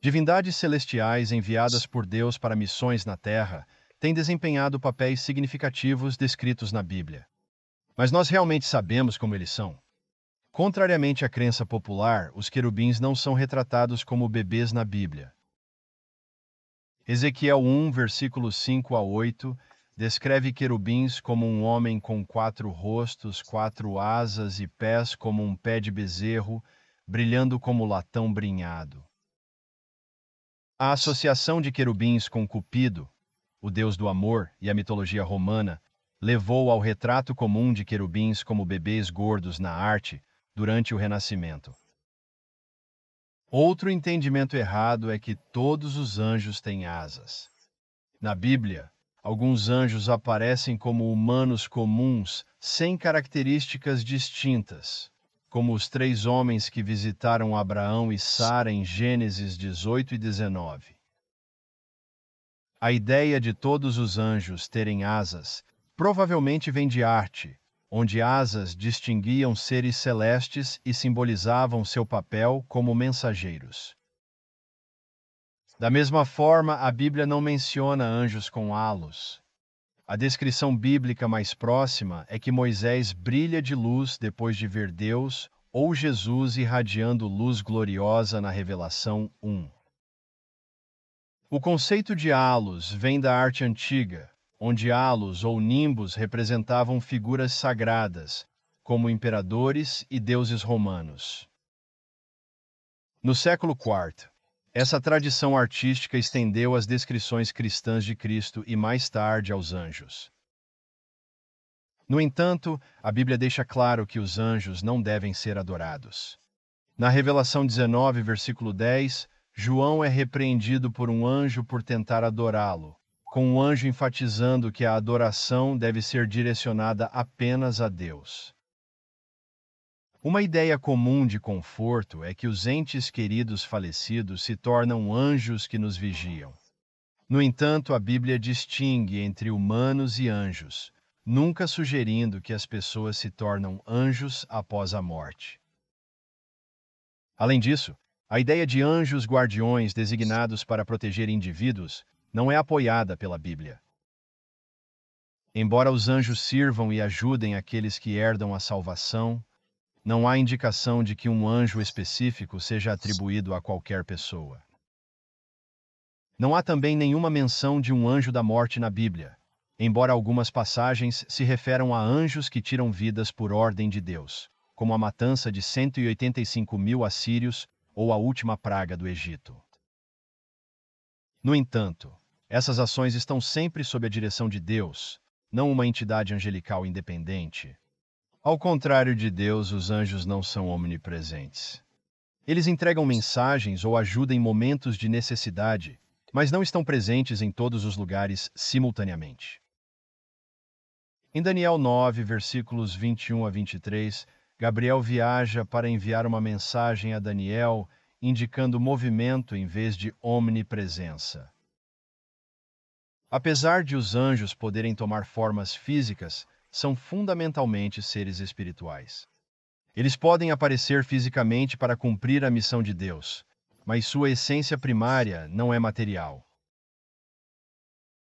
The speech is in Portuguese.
Divindades celestiais enviadas por Deus para missões na Terra têm desempenhado papéis significativos descritos na Bíblia. Mas nós realmente sabemos como eles são. Contrariamente à crença popular, os querubins não são retratados como bebês na Bíblia. Ezequiel 1, versículos 5 a 8, descreve querubins como um homem com quatro rostos, quatro asas e pés como um pé de bezerro, brilhando como latão brinhado. A associação de querubins com Cupido, o deus do amor e a mitologia romana, levou ao retrato comum de querubins como bebês gordos na arte durante o Renascimento. Outro entendimento errado é que todos os anjos têm asas. Na Bíblia, alguns anjos aparecem como humanos comuns, sem características distintas como os três homens que visitaram Abraão e Sara em Gênesis 18 e 19. A ideia de todos os anjos terem asas provavelmente vem de arte, onde asas distinguiam seres celestes e simbolizavam seu papel como mensageiros. Da mesma forma, a Bíblia não menciona anjos com halos, a descrição bíblica mais próxima é que Moisés brilha de luz depois de ver Deus ou Jesus irradiando luz gloriosa na Revelação 1. O conceito de halos vem da arte antiga, onde halos ou nimbos representavam figuras sagradas, como imperadores e deuses romanos. No século IV, essa tradição artística estendeu as descrições cristãs de Cristo e mais tarde aos anjos. No entanto, a Bíblia deixa claro que os anjos não devem ser adorados. Na Revelação 19, versículo 10, João é repreendido por um anjo por tentar adorá-lo, com o um anjo enfatizando que a adoração deve ser direcionada apenas a Deus. Uma ideia comum de conforto é que os entes queridos falecidos se tornam anjos que nos vigiam. No entanto, a Bíblia distingue entre humanos e anjos, nunca sugerindo que as pessoas se tornam anjos após a morte. Além disso, a ideia de anjos guardiões designados para proteger indivíduos não é apoiada pela Bíblia. Embora os anjos sirvam e ajudem aqueles que herdam a salvação, não há indicação de que um anjo específico seja atribuído a qualquer pessoa. Não há também nenhuma menção de um anjo da morte na Bíblia, embora algumas passagens se referam a anjos que tiram vidas por ordem de Deus, como a matança de 185 mil assírios ou a última praga do Egito. No entanto, essas ações estão sempre sob a direção de Deus, não uma entidade angelical independente, ao contrário de Deus, os anjos não são omnipresentes. Eles entregam mensagens ou ajudam em momentos de necessidade, mas não estão presentes em todos os lugares simultaneamente. Em Daniel 9, versículos 21 a 23, Gabriel viaja para enviar uma mensagem a Daniel, indicando movimento em vez de omnipresença. Apesar de os anjos poderem tomar formas físicas, são fundamentalmente seres espirituais. Eles podem aparecer fisicamente para cumprir a missão de Deus, mas sua essência primária não é material.